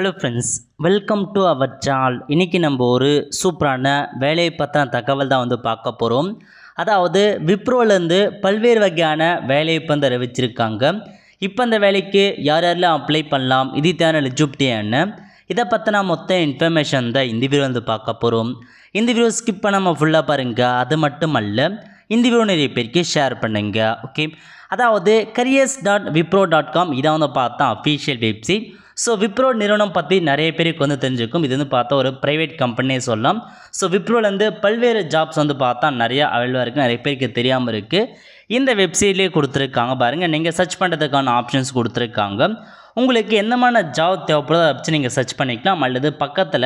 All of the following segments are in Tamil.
hello friends welcome to our channel இன்றைக்கி நம்ம ஒரு சூப்பரான வேலையை பற்றின தகவல் தான் வந்து பார்க்க போகிறோம் அதாவது விப்ரோலேருந்து பல்வேறு வகையான வேலையை இப்போ வந்து அறிவிச்சிருக்காங்க இப்போ அந்த வேலைக்கு யார் யாரெல்லாம் அப்ளை பண்ணலாம் இது தேவையான எலிஜிபிலிட்டியான்னு இதை பற்றின மொத்த இன்ஃபர்மேஷன் தான் இந்த வீடியோ வந்து பார்க்க போகிறோம் இந்த வீடியோ ஸ்கிப் பண்ணாமல் ஃபுல்லாக பாருங்கள் அது மட்டும் அல்ல இந்த வீடியோ நிறைய பேருக்கு ஷேர் பண்ணுங்கள் ஓகே அதாவது careers dot Wipro dot com இதை வந்து பார்த்தா அஃபீஷியல் வெப்சைட் ஸோ விப்ரோ நிறுவனம் பற்றி நிறைய பேருக்கு வந்து தெரிஞ்சுக்கும் இது வந்து பார்த்தா ஒரு ப்ரைவேட் கம்பெனியே சொல்லலாம் ஸோ விப்ரோலேருந்து பல்வேறு ஜாப்ஸ் வந்து பார்த்தா நிறையா அவைலபிளாக இருக்குது நிறைய பேருக்கு தெரியாமல் இருக்குது இந்த வெப்சைட்லேயே கொடுத்துருக்காங்க பாருங்கள் நீங்கள் சர்ச் பண்ணுறதுக்கான ஆப்ஷன்ஸ் கொடுத்துருக்காங்க உங்களுக்கு என்னமான ஜாப் தேவைப்படுதோ அதை வச்சு நீங்கள் சர்ச் பண்ணிக்கலாம் அல்லது பக்கத்தில்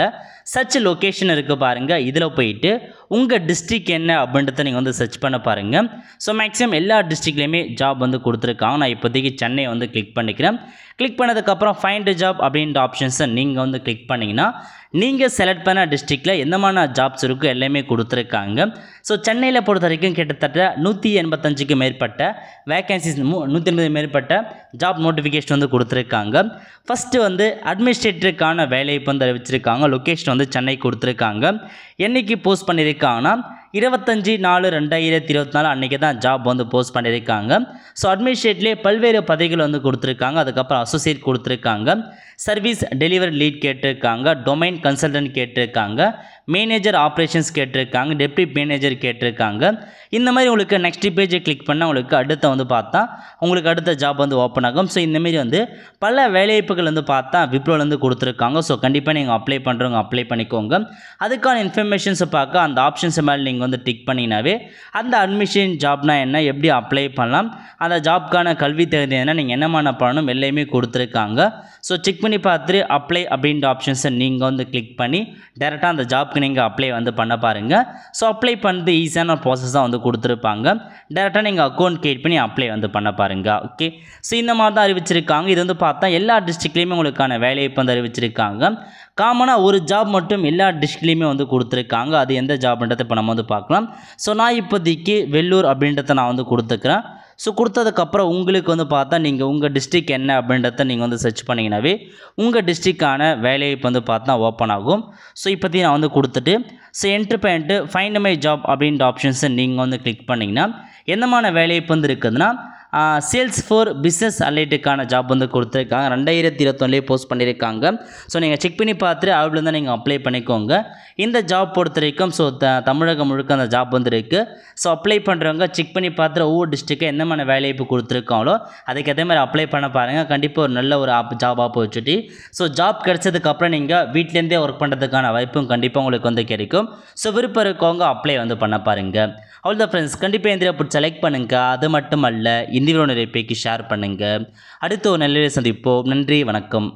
சர்ச் லொக்கேஷன் இருக்குது பாருங்கள் இதில் போயிட்டு உங்கள் டிஸ்ட்ரிக் என்ன அப்படின்றத நீங்கள் வந்து சர்ச் பண்ண பாருங்கள் ஸோ மேக்ஸிமம் எல்லா டிஸ்ட்ரிக்ட்லேயுமே ஜாப் வந்து கொடுத்துருக்காங்க நான் இப்போதைக்கு சென்னை வந்து கிளிக் பண்ணிக்கிறேன் கிளிக் பண்ணதுக்கப்புறம் ஃபைண்ட் ஜாப் அப்படின்ற ஆப்ஷன்ஸை நீங்கள் வந்து கிளிக் பண்ணிங்கன்னா நீங்கள் செலக்ட் பண்ண டிஸ்ட்ரிக்டில் என்னமான ஜாப்ஸ் இருக்கோ எல்லாமே கொடுத்துருக்காங்க ஸோ சென்னையில் பொறுத்த வரைக்கும் கிட்டத்தட்ட நூற்றி எண்பத்தஞ்சுக்கு மேற்பட்ட வேக்கன்சிஸ் நூற்றி எண்பது மேற்பட்ட ஜாப் நோட்டிஃபிகேஷன் வந்து கொடுத்துருக்காங்க ஃபஸ்ட்டு வந்து அட்மினிஸ்ட்ரேட்டருக்கான வேலையை வந்து அறிவிச்சிருக்காங்க லொக்கேஷன் வந்து சென்னை கொடுத்துருக்காங்க என்றைக்கு போஸ்ட் பண்ணியிருக்காங்கன்னா இருபத்தஞ்சி நாலு ரெண்டாயிரத்தி இருபத்தி நாலு அன்றைக்கி தான் ஜாப் வந்து போஸ்ட் பண்ணியிருக்காங்க ஸோ அட்மினிஸ்ட்ரேட்லேயே பல்வேறு பதவிகள் வந்து கொடுத்துருக்காங்க அதுக்கப்புறம் அசோசியேட் கொடுத்துருக்காங்க சர்வீஸ் டெலிவரி லீட் கேட்டிருக்காங்க டொமைன் கன்சல்டன்ட் கேட்டிருக்காங்க மேனேஜர் ஆப்ரேஷன்ஸ் கேட்டிருக்காங்க டெப்டி மேனேஜர் கேட்டிருக்காங்க இந்த மாதிரி உங்களுக்கு நெக்ஸ்ட் பேஜை கிளிக் பண்ணால் உங்களுக்கு அடுத்த வந்து பார்த்தா உங்களுக்கு அடுத்த ஜாப் வந்து ஓப்பன் ஆகும் ஸோ இந்தமாரி வந்து பல வேலைவாய்ப்புகள் வந்து பார்த்தா விப்ரோலேருந்து கொடுத்துருக்காங்க ஸோ கண்டிப்பாக நீங்கள் அப்ளை பண்ணுறவங்க அப்ளை பண்ணிக்கோங்க அதுக்கான இன்ஃபர்மேஷன்ஸை பார்க்க அந்த ஆப்ஷன்ஸ் மேலே நீங்கள் வந்து டிக் பண்ணினாவே அந்த அட்மிஷன் ஜாப்னா என்ன எப்படி அப்ளை பண்ணலாம் அந்த ஜாப்க்கான கல்வி தகுதி என்ன நீங்கள் என்னமான பண்ணணும் எல்லாமே கொடுத்துருக்காங்க ஸோ செக் பண்ணி பார்த்துட்டு அப்ளை அப்படின்ற ஆப்ஷன்ஸை நீங்கள் வந்து கிளிக் பண்ணி டேரெக்டாக அந்த ஜாப் ஜாப்க்கு நீங்கள் அப்ளை வந்து பண்ண பாருங்கள் ஸோ அப்ளை பண்ணுறது ஈஸியான ப்ராசஸ் வந்து கொடுத்துருப்பாங்க டேரெக்டாக நீங்கள் அக்கௌண்ட் கிரியேட் பண்ணி அப்ளை வந்து பண்ண பாருங்கள் ஓகே ஸோ இந்த மாதிரி தான் அறிவிச்சிருக்காங்க இது வந்து பார்த்தா எல்லா டிஸ்ட்ரிக்ட்லேயுமே உங்களுக்கான வேலைவாய்ப்பு வந்து அறிவிச்சிருக்காங்க காமனாக ஒரு ஜாப் மட்டும் எல்லா டிஸ்ட்ரிக்ட்லேயுமே வந்து கொடுத்துருக்காங்க அது எந்த ஜாப்ன்றதை இப்போ நம்ம வந்து பார்க்கலாம் ஸோ நான் இப்போதைக்கு வெள்ளூர் அப்படின்றத நான் வந்து கொடுத்துக்கிறேன் ஸோ கொடுத்ததுக்கப்புறம் உங்களுக்கு வந்து பார்த்தா நீங்கள் உங்கள் டிஸ்ட்ரிக் என்ன அப்படின்றத நீங்கள் வந்து சர்ச் பண்ணிங்கனாவே உங்கள் டிஸ்ட்ரிக்கான வேலைவாய்ப்பு வந்து பார்த்தா ஓப்பன் ஆகும் ஸோ இப்போதையும் நான் வந்து கொடுத்துட்டு ஸோ என்ட்ரு பண்ணிட்டு ஃபைண்ட் மை ஜாப் அப்படின்ற ஆப்ஷன்ஸை நீங்கள் வந்து கிளிக் பண்ணிங்கன்னா என்னமான வேலைவாய்ப்பு வந்து இருக்குதுன்னா சேல்ஸ் ஃபார் பிஸ்னஸ் அலைட்டுக்கான ஜாப் வந்து கொடுத்துருக்காங்க ரெண்டாயிரத்தி இருபத்தொன்னே போஸ்ட் பண்ணியிருக்காங்க ஸோ நீங்கள் செக் பண்ணி பார்த்துட்டு அவள் தான் நீங்கள் அப்ளை பண்ணிக்கோங்க இந்த ஜாப் பொறுத்த வரைக்கும் ஸோ த தமிழகம் முழுக்க அந்த ஜாப் வந்து இருக்குது ஸோ அப்ளை பண்ணுறவங்க செக் பண்ணி பார்த்துட்டு ஒவ்வொரு டிஸ்ட்ரிக்கு என்ன மாதிரி வேலைவாய்ப்பு கொடுத்துருக்காங்களோ அதுக்கேற்ற மாதிரி அப்ளை பண்ண பாருங்கள் கண்டிப்பாக ஒரு நல்ல ஒரு ஆப் ஜாப் ஆப் வச்சுட்டு ஸோ ஜாப் கிடச்சதுக்கப்புறம் நீங்கள் வீட்லேருந்தே ஒர்க் பண்ணுறதுக்கான வாய்ப்பும் கண்டிப்பாக உங்களுக்கு வந்து கிடைக்கும் ஸோ விருப்பம் இருக்கவங்க அப்ளை வந்து பண்ண பாருங்கள் அவ்வளோதான் ஃப்ரெண்ட்ஸ் கண்டிப்பாக இந்தியா புட் செலக்ட் பண்ணுங்கள் அது மட்டும் அல்ல இந்த வீடியோ நிறைய ஷேர் பண்ணுங்கள் அடுத்த ஒரு நல்ல சந்திப்போம் நன்றி வணக்கம்